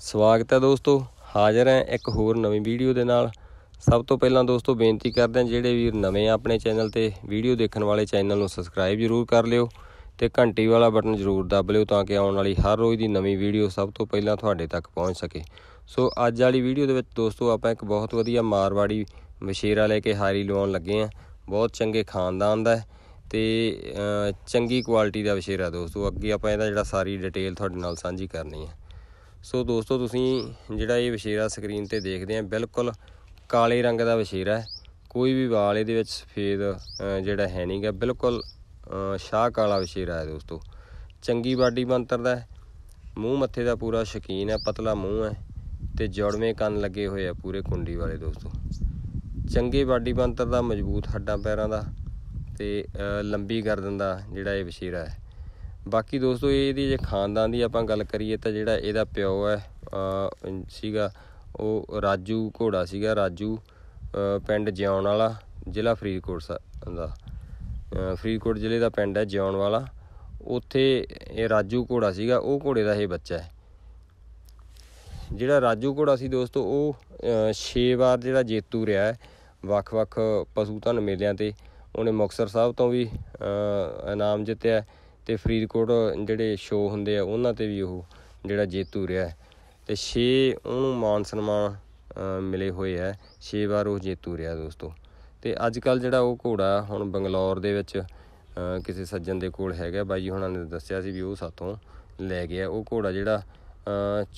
ਸਵਾਗਤ ਹੈ ਦੋਸਤੋ ਹਾਜ਼ਰ ਹਾਂ ਇੱਕ ਹੋਰ ਨਵੀਂ ਵੀਡੀਓ ਦੇ ਨਾਲ ਸਭ ਤੋਂ ਪਹਿਲਾਂ ਦੋਸਤੋ ਬੇਨਤੀ ਕਰਦੇ ਹਾਂ ਜਿਹੜੇ ਵੀਰ ਨਵੇਂ ਆਪਣੇ ਚੈਨਲ ਤੇ ਵੀਡੀਓ ਦੇਖਣ ਵਾਲੇ ਚੈਨਲ ਨੂੰ ਸਬਸਕ੍ਰਾਈਬ ਜ਼ਰੂਰ ਕਰ ਲਿਓ ਤੇ ਘੰਟੀ ਵਾਲਾ ਬਟਨ ਜ਼ਰੂਰ ਦਬ ਲਿਓ ਤਾਂ ਕਿ ਆਉਣ ਵਾਲੀ ਹਰ ਰੋਜ਼ ਦੀ ਨਵੀਂ ਵੀਡੀਓ ਸਭ ਤੋਂ ਪਹਿਲਾਂ ਤੁਹਾਡੇ ਤੱਕ ਪਹੁੰਚ ਸਕੇ ਸੋ ਅੱਜ ਵਾਲੀ ਵੀਡੀਓ ਦੇ ਵਿੱਚ ਦੋਸਤੋ ਆਪਾਂ ਇੱਕ ਬਹੁਤ ਵਧੀਆ ਮਾਰਵਾੜੀ ਮਸ਼ੀਰਾ ਲੈ ਕੇ ਹਾਰੀ ਲਵਾਉਣ ਲੱਗੇ ਆਂ ਬਹੁਤ ਚੰਗੇ ਖਾਨਦਾਨ ਦਾ ਹੈ ਤੇ ਚੰਗੀ ਕੁਆਲਿਟੀ ਦਾ ਵਿਸ਼ੇਰਾ ਦੋਸਤੋ ਅੱਗੇ ਆਪਾਂ ਇਹਦਾ ਜਿਹੜਾ ਸਾਰੀ ਡਿਟੇਲ ਤੁਹਾਡੇ ਨਾਲ ਸਾਂਝੀ ਕਰਨੀ ਹੈ ਸੋ ਦੋਸਤੋ ਤੁਸੀਂ ਜਿਹੜਾ ਇਹ ਵਿਸ਼ੇਰਾ ਸਕਰੀਨ ਤੇ ਦੇਖਦੇ ਆ ਬਿਲਕੁਲ ਕਾਲੇ ਰੰਗ ਦਾ ਵਿਸ਼ੇਰਾ ਹੈ ਕੋਈ ਵੀ ਵਾਲ ਇਹਦੇ ਵਿੱਚ ਸਫੇਦ ਜਿਹੜਾ ਹੈ ਨਹੀਂਗਾ ਬਿਲਕੁਲ ਸ਼ਾਹ ਕਾਲਾ ਵਿਸ਼ੇਰਾ ਹੈ ਦੋਸਤੋ ਚੰਗੀ ਬਾਡੀ ਬੰਤਰ ਦਾ ਮੂੰਹ ਮੱਥੇ ਦਾ ਪੂਰਾ ਸ਼ਕੀਨ ਹੈ ਪਤਲਾ ਮੂੰਹ ਹੈ ਤੇ ਜੜਵੇਂ ਕੰਨ ਲੱਗੇ ਹੋਏ ਆ ਪੂਰੇ ਕੁੰਡੀ ਵਾਲੇ ਦੋਸਤੋ ਚੰਗੇ ਬਾਡੀ ਬੰਤਰ ਦਾ ਮਜ਼ਬੂਤ ਹੱਡਾਂ ਪੈਰਾਂ ਦਾ ਤੇ ਲੰਬੀ ਗਰਦਨ ਦਾ ਜਿਹੜਾ ਇਹ ਵਸ਼ੀਰਾ ਹੈ ਬਾਕੀ ਦੋਸਤੋ ਇਹਦੀ ਜੇ ਖਾਨਦਾਨ ਦੀ ਆਪਾਂ ਗੱਲ ਕਰੀਏ ਤਾਂ ਜਿਹੜਾ ਇਹਦਾ ਪਿਓ ਹੈ ਸੀਗਾ ਉਹ ਰਾਜੂ ਘੋੜਾ ਸੀਗਾ ਰਾਜੂ ਪਿੰਡ ਜਿਉਣ ਵਾਲਾ ਜ਼ਿਲ੍ਹਾ ਫਰੀਦਕੋਟ ਦਾ ਫਰੀਦਕੋਟ ਜ਼ਿਲ੍ਹੇ ਦਾ ਪਿੰਡ ਹੈ ਜਿਉਣ ਵਾਲਾ ਉੱਥੇ ਇਹ ਰਾਜੂ ਘੋੜਾ ਸੀਗਾ ਉਹ ਘੋੜੇ ਦਾ ਇਹ ਬੱਚਾ ਹੈ ਜਿਹੜਾ ਰਾਜੂ ਘੋੜਾ ਸੀ ਦੋਸਤੋ ਉਹ 6 ਵਾਰ ਜਿਹੜਾ ਜੇਤੂ ਰਿਹਾ ਹੈ ਵੱਖ-ਵੱਖ ਪਸ਼ੂ ਧਨ ਮੇਲਿਆਂ ਤੇ ਉਹਨੇ ਮੁਕਸਰ ਸਾਹਿਬ ਤੋਂ ਵੀ ਇਨਾਮ ਜਿੱਤਿਆ ਤੇ ਫਰੀਦਕੋਟ ਜਿਹੜੇ ਸ਼ੋਅ ਹੁੰਦੇ ਆ ਉਹਨਾਂ ਤੇ ਵੀ ਉਹ ਜਿਹੜਾ ਜੇਤੂ ਰਿਹਾ ਤੇ 6 ਉਹਨੂੰ ਮਾਨ ਸਨਮਾਨ ਮਿਲੇ ਹੋਏ ਆ 6 ਵਾਰ ਉਹ ਜੇਤੂ ਰਿਹਾ ਦੋਸਤੋ ਤੇ ਅੱਜ ਕੱਲ ਜਿਹੜਾ ਉਹ ਘੋੜਾ ਹੁਣ ਬੰਗਲੌਰ ਦੇ ਵਿੱਚ ਕਿਸੇ ਸੱਜਣ ਦੇ ਕੋਲ ਹੈਗਾ ਬਾਈ ਹੁਣਾਂ ਨੇ ਦੱਸਿਆ ਸੀ ਵੀ ਉਹ ਸਾਥੋਂ ਲੈ ਗਿਆ ਉਹ ਘੋੜਾ ਜਿਹੜਾ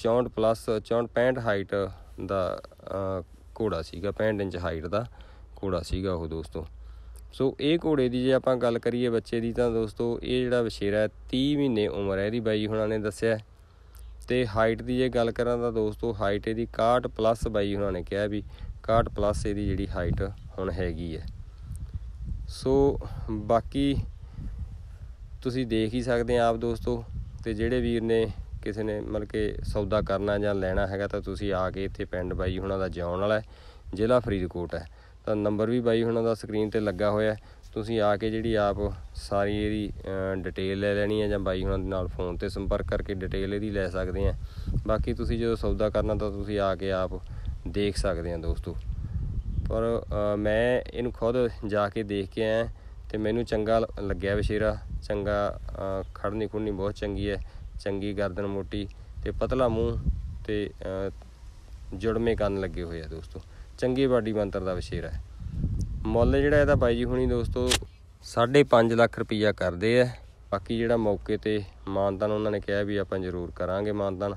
64 ਪਲੱਸ 64 65 ਹਾਈਟ ਦਾ ਘੋੜਾ ਸੀਗਾ 65 ਇੰਚ ਹਾਈਟ ਦਾ ਘੋੜਾ ਸੀਗਾ ਉਹ ਦੋਸਤੋ ਸੋ ਇਹ ਘੋੜੇ ਦੀ ਜੇ ਆਪਾਂ ਗੱਲ ਕਰੀਏ ਬੱਚੇ ਦੀ ਤਾਂ ਦੋਸਤੋ ਇਹ ਜਿਹੜਾ ਬਸ਼ੇਰਾ 30 ਮਹੀਨੇ ਉਮਰ ਹੈ ਇਹਦੀ ਬਾਈ ਹੁਣਾਂ ਨੇ ਦੱਸਿਆ ਤੇ ਹਾਈਟ ਦੀ ਜੇ ਗੱਲ ਕਰਾਂ ਤਾਂ ਦੋਸਤੋ ਹਾਈਟ ਇਹਦੀ 61 ਪਲੱਸ ਬਾਈ ਹੁਣਾਂ ਨੇ ਕਿਹਾ ਵੀ 61 ਪਲੱਸ ਇਹਦੀ ਜਿਹੜੀ ਹਾਈਟ ਹੁਣ ਹੈਗੀ ਹੈ ਸੋ ਬਾਕੀ ਤੁਸੀਂ ਦੇਖ ਹੀ ਸਕਦੇ ਆ ਆਪ ਦੋਸਤੋ ਤੇ ਜਿਹੜੇ ਵੀਰ ਨੇ ਕਿਸੇ ਨੇ ਮਤਲਬ ਕਿ ਸੌਦਾ ਕਰਨਾ ਜਾਂ ਲੈਣਾ ਹੈਗਾ ਤਾਂ ਤੁਸੀਂ ਆ ਕੇ ਇੱਥੇ ਪਿੰਡ ਬਾਈ ਹੁਣਾਂ ਦਾ ਜਾਉਣ ਵਾਲਾ ਜ਼ਿਲ੍ਹਾ ਫਰੀਦਕੋਟ ਹੈ ਤਾਂ ਨੰਬਰ ਵੀ ਬਾਈ ਹੁਣਾਂ ਦਾ ਸਕਰੀਨ ਤੇ ਲੱਗਾ ਹੋਇਆ ਤੁਸੀਂ ਆ ਕੇ ਜਿਹੜੀ ਆਪ ਸਾਰੀ ਇਹਦੀ ਡਿਟੇਲ ਲੈ ਲੈਣੀ ਹੈ ਜਾਂ ਬਾਈ ਹੁਣਾਂ ਦੇ ਨਾਲ ਫੋਨ ਤੇ ਸੰਪਰਕ ਕਰਕੇ ਡਿਟੇਲ ਇਹਦੀ ਲੈ ਸਕਦੇ ਆ ਬਾਕੀ ਤੁਸੀਂ ਜਦੋਂ ਸੌਦਾ ਕਰਨਾ ਤਾਂ ਤੁਸੀਂ ਆ ਕੇ ਆਪ ਦੇਖ ਸਕਦੇ ਆ ਦੋਸਤੋ ਪਰ ਮੈਂ ਇਹਨੂੰ ਖੁਦ ਜਾ ਕੇ ਦੇਖ ਕੇ ਆਇਆ ਤੇ ਮੈਨੂੰ ਚੰਗਾ ਲੱਗਿਆ ਵਿਸ਼ੇਰਾ ਚੰਗਾ ਖੜਨੀ ਖੁੜਨੀ ਬਹੁਤ ਚੰਗੀ ਹੈ ਚੰਗੀ ਗਰਦਨ ਮੋਟੀ ਤੇ ਪਤਲਾ ਮੂੰਹ ਤੇ ਜੁੜਵੇਂ ਕੰਨ ਲੱਗੇ ਹੋਏ ਆ ਦੋਸਤੋ ਚੰਗੀ ਬਾਡੀ ਮੰਤਰ ਦਾ ਵਿਸ਼ੇਰਾ ਹੈ ਮੁੱਲ ਜਿਹੜਾ ਇਹਦਾ ਬਾਈ ਜੀ ਹੁਣੀ ਦੋਸਤੋ 5.5 ਲੱਖ ਰੁਪਈਆ ਕਰਦੇ ਆ ਬਾਕੀ ਜਿਹੜਾ ਮੌਕੇ ਤੇ ਮਾਨਦਾਨ ਉਹਨਾਂ ਨੇ ਕਿਹਾ ਵੀ ਆਪਾਂ ਜ਼ਰੂਰ ਕਰਾਂਗੇ ਮਾਨਦਾਨ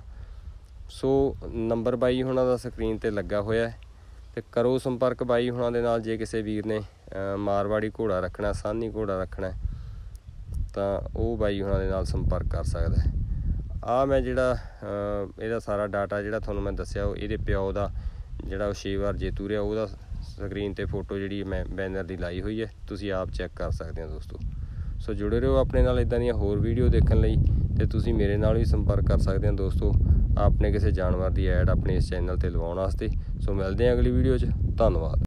ਸੋ ਨੰਬਰ ਬਾਈ ਹੁਣਾਂ ਦਾ ਸਕਰੀਨ ਤੇ ਲੱਗਾ ਹੋਇਆ ਹੈ ਤੇ ਕਰੋ ਸੰਪਰਕ ਬਾਈ ਹੁਣਾਂ ਦੇ ਨਾਲ ਜੇ ਕਿਸੇ ਵੀਰ ਨੇ ਮਾਰਵਾੜੀ ਘੋੜਾ ਰੱਖਣਾ ਸਾਨੀ ਘੋੜਾ ਰੱਖਣਾ ਤਾਂ ਉਹ ਬਾਈ ਹੁਣਾਂ ਦੇ ਨਾਲ ਸੰਪਰਕ ਕਰ ਸਕਦਾ ਹੈ ਆ ਮੈਂ ਜਿਹੜਾ ਇਹਦਾ ਸਾਰਾ ਡਾਟਾ ਜਿਹੜਾ ਤੁਹਾਨੂੰ ਮੈਂ ਦੱਸਿਆ ਉਹ ਇਹਦੇ ਪਿਓ ਦਾ ਜਿਹੜਾ ਉਹ 6 ਵਾਰ ਜੇਤੂ ਰਿਹਾ ਉਹਦਾ ਸਕਰੀਨ ਤੇ ਫੋਟੋ ਜਿਹੜੀ ਮੈਂ ਬੈਨਰ ਦੀ ਲਾਈ ਹੋਈ ਹੈ ਤੁਸੀਂ ਆਪ ਚੈੱਕ ਕਰ ਸਕਦੇ ਹੋ ਦੋਸਤੋ ਸੋ ਜੁੜੇ ਰਹੋ ਆਪਣੇ ਨਾਲ ਇਦਾਂ ਦੀਆਂ ਹੋਰ ਵੀਡੀਓ ਦੇਖਣ ਲਈ ਤੇ ਤੁਸੀਂ ਮੇਰੇ ਨਾਲ ਵੀ ਸੰਪਰਕ ਕਰ ਸਕਦੇ ਹੋ ਦੋਸਤੋ ਆਪਣੇ ਕਿਸੇ ਜਾਨਵਰ ਦੀ ਐਡ ਆਪਣੇ ਇਸ ਚੈਨਲ ਤੇ ਲਵਾਉਣ ਵਾਸਤੇ ਸੋ ਮਿਲਦੇ ਹਾਂ ਅਗਲੀ ਵੀਡੀਓ 'ਚ ਧੰਨਵਾਦ